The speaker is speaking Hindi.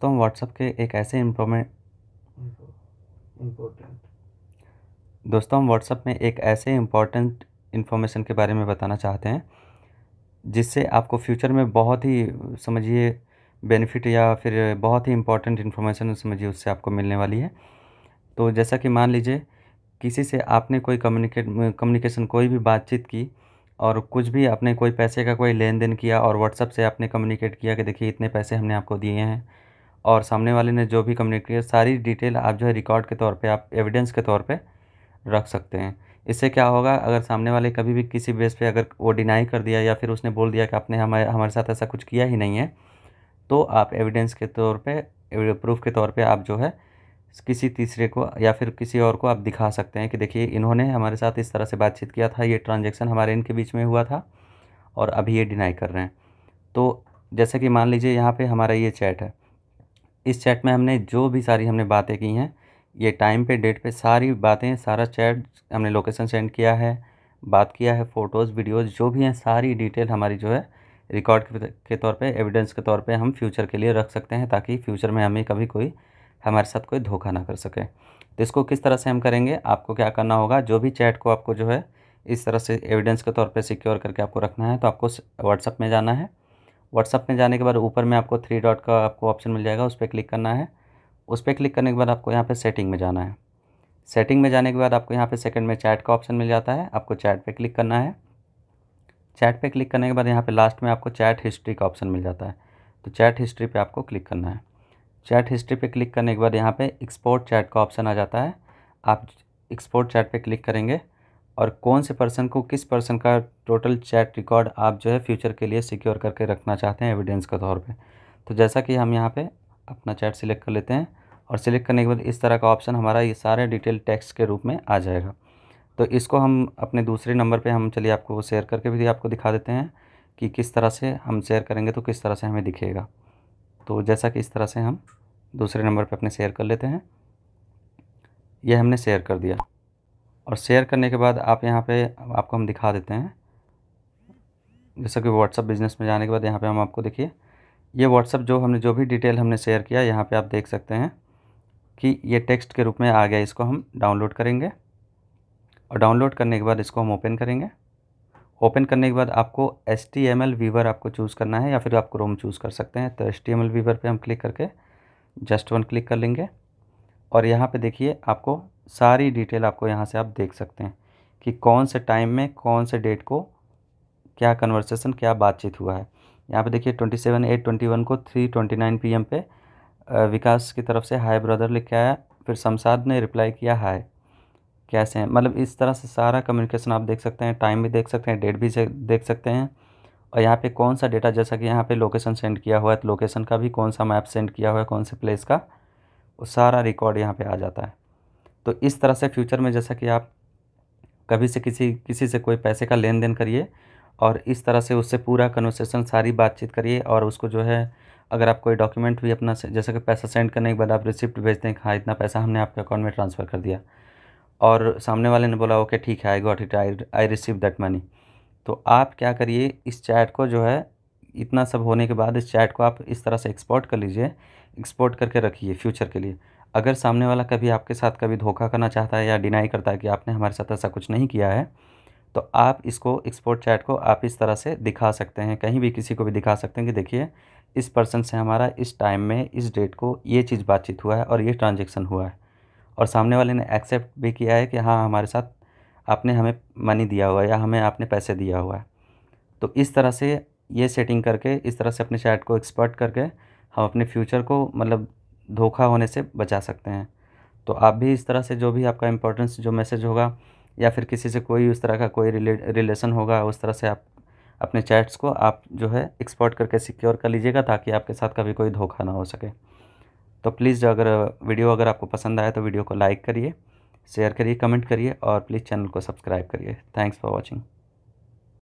तो हम व्हाट्सएप के एक ऐसे इम्प्रोमेंट इम्पोर्टेंट दोस्तों हम व्हाट्सएप में एक ऐसे इम्पोर्टेंट इन्फॉर्मेशन के बारे में बताना चाहते हैं जिससे आपको फ्यूचर में बहुत ही समझिए बेनिफिट या फिर बहुत ही इम्पॉर्टेंट इन्फॉर्मेशन समझिए उससे आपको मिलने वाली है तो जैसा कि मान लीजिए किसी से आपने कोई कम्युनिकेट कम्युनिकेशन कोई भी बातचीत की और कुछ भी आपने कोई पैसे का कोई लेन देन किया और व्हाट्सअप से आपने कम्युनिकेट किया कि देखिए इतने पैसे हमने आपको दिए हैं और सामने वाले ने जो भी कम्युनिकेट किया सारी डिटेल आप जो है रिकॉर्ड के तौर पे आप एविडेंस के तौर पे रख सकते हैं इससे क्या होगा अगर सामने वाले कभी भी किसी बेस पे अगर वो डिनाई कर दिया या फिर उसने बोल दिया कि आपने हमारे हमारे साथ ऐसा कुछ किया ही नहीं है तो आप एविडेंस के तौर पर प्रूफ के तौर पर आप जो है किसी तीसरे को या फिर किसी और को आप दिखा सकते हैं कि देखिए इन्होंने हमारे साथ इस तरह से बातचीत किया था ये ट्रांजेक्शन हमारे इनके बीच में हुआ था और अभी ये डिनाई कर रहे हैं तो जैसे कि मान लीजिए यहाँ पे हमारा ये चैट है इस चैट में हमने जो भी सारी हमने बातें की हैं ये टाइम पे डेट पे सारी बातें सारा चैट हमने लोकेशन सेंड किया है बात किया है फ़ोटोज़ वीडियोज़ जो भी हैं सारी डिटेल हमारी जो है रिकॉर्ड के तौर पे एविडेंस के तौर पे हम फ्यूचर के लिए रख सकते हैं ताकि फ्यूचर में हमें कभी कोई हमारे साथ कोई धोखा ना कर सके तो इसको किस तरह से हम करेंगे आपको क्या करना होगा जो भी चैट को आपको जो है इस तरह से एविडेंस के तौर पर सिक्योर करके आपको रखना है तो आपको व्हाट्सअप में जाना है व्हाट्सअप में जाने के बाद ऊपर में आपको थ्री डॉट का आपको ऑप्शन मिल जाएगा उस पर क्लिक करना है उस पर क्लिक करने के बाद आपको यहाँ पे सेटिंग में जाना है सेटिंग में जाने के बाद आपको यहाँ पे सेकंड में चैट का ऑप्शन मिल जाता है आपको चैट पे क्लिक करना है चैट पे क्लिक करने के बाद यहाँ पे लास्ट में आपको चैट हिस्ट्री का ऑप्शन मिल जाता है तो चैट हिस्ट्री पे आपको क्लिक करना है चैट हिस्ट्री पे क्लिक करने के बाद यहाँ पे एक्सपोर्ट चैट का ऑप्शन आ जाता है आप एक्सपोर्ट चैट पर क्लिक करेंगे और कौन से पर्सन को किस पर्सन का टोटल चैट रिकॉर्ड आप जो है फ्यूचर के लिए सिक्योर करके रखना चाहते हैं एविडेंस के तौर पे तो जैसा कि हम यहाँ पे अपना चैट सिलेक्ट कर लेते हैं और सिलेक्ट करने के बाद इस तरह का ऑप्शन हमारा ये सारे डिटेल टेक्स्ट के रूप में आ जाएगा तो इसको हम अपने दूसरे नंबर पर हम चलिए आपको शेयर करके भी आपको दिखा देते हैं कि किस तरह से हम शेयर करेंगे तो किस तरह से हमें दिखेगा तो जैसा कि इस तरह से हम दूसरे नंबर पर अपने शेयर कर लेते हैं यह हमने शेयर कर दिया और शेयर करने के बाद आप यहाँ पे आपको हम दिखा देते हैं जैसा कि व्हाट्सअप बिज़नेस में जाने के बाद यहाँ पे हम आपको देखिए ये व्हाट्सअप जो हमने जो भी डिटेल हमने शेयर किया यहाँ पे आप देख सकते हैं कि ये टेक्स्ट के रूप में आ गया इसको हम डाउनलोड करेंगे और डाउनलोड करने के बाद इसको हम ओपन करेंगे ओपन करने के बाद आपको S T M L viewer आपको चूज़ करना है या फिर आप क्रोम चूज़ कर सकते हैं तो S T M L viewer पर हम क्लिक करके जस्ट वन क्लिक कर लेंगे और यहाँ पे देखिए आपको सारी डिटेल आपको यहाँ से आप देख सकते हैं कि कौन से टाइम में कौन से डेट को क्या कन्वर्सेशन क्या बातचीत हुआ है यहाँ पे देखिए twenty seven eight twenty one को three twenty nine P M पे विकास की तरफ से हाय ब्रदर लिख के आया फिर शमशाद ने रिप्लाई किया हाय कैसे हैं मतलब इस तरह से सारा कम्युनिकेशन आप देख सकते हैं टाइम भी देख सकते हैं डेट भी देख सकते हैं और यहाँ पे कौन सा डेटा जैसा कि यहाँ पे लोकेशन सेंड किया हुआ है तो लोकेशन का भी कौन सा मैप सेंड किया हुआ है कौन से प्लेस का वो सारा रिकॉर्ड यहाँ पे आ जाता है तो इस तरह से फ्यूचर में जैसा कि आप कभी से किसी किसी से कोई पैसे का लेन देन करिए और इस तरह से उससे पूरा कन्वर्सेशन सारी बातचीत करिए और उसको जो है अगर आप कोई डॉक्यूमेंट भी अपना जैसा कि पैसा सेंड करने के बाद आप रिसिप्ट भेज दें हाँ इतना पैसा हमने आपके अकाउंट में ट्रांसफ़र कर दिया और सामने वाले ने बोला ओके ठीक है I got it I I receive that money तो आप क्या करिए इस चैट को जो है इतना सब होने के बाद इस चैट को आप इस तरह से एक्सपोर्ट कर लीजिए एक्सपोर्ट करके रखिए फ्यूचर के लिए अगर सामने वाला कभी आपके साथ कभी धोखा करना चाहता है या डिनाई करता है कि आपने हमारे साथ ऐसा कुछ नहीं किया है तो आप इसको एक्सपोर्ट चैट को आप इस तरह से दिखा सकते हैं कहीं भी किसी को भी दिखा सकते हैं कि देखिए इस पर्सन से हमारा इस टाइम में इस डेट को ये चीज़ बातचीत हुआ है और ये ट्रांजेक्शन हुआ है और सामने वाले ने एक्सेप्ट भी किया है कि हाँ हमारे साथ आपने हमें मनी दिया हुआ है या हमें आपने पैसे दिया हुआ है तो इस तरह से ये सेटिंग करके इस तरह से अपने चैट को एक्सपर्ट करके हम अपने फ्यूचर को मतलब धोखा होने से बचा सकते हैं तो आप भी इस तरह से जो भी आपका इम्पोर्टेंस जो मैसेज होगा या फिर किसी से कोई उस तरह का कोई रिले रिलेशन होगा उस तरह से आप अपने चैट्स को आप जो है एक्सपोर्ट करके सिक्योर कर लीजिएगा ताकि आपके साथ कभी कोई धोखा ना हो सके तो प्लीज़ अगर वीडियो अगर आपको पसंद आए तो वीडियो को लाइक करिए शेयर करिए कमेंट करिए और प्लीज़ चैनल को सब्सक्राइब करिए थैंक्स फॉर वॉचिंग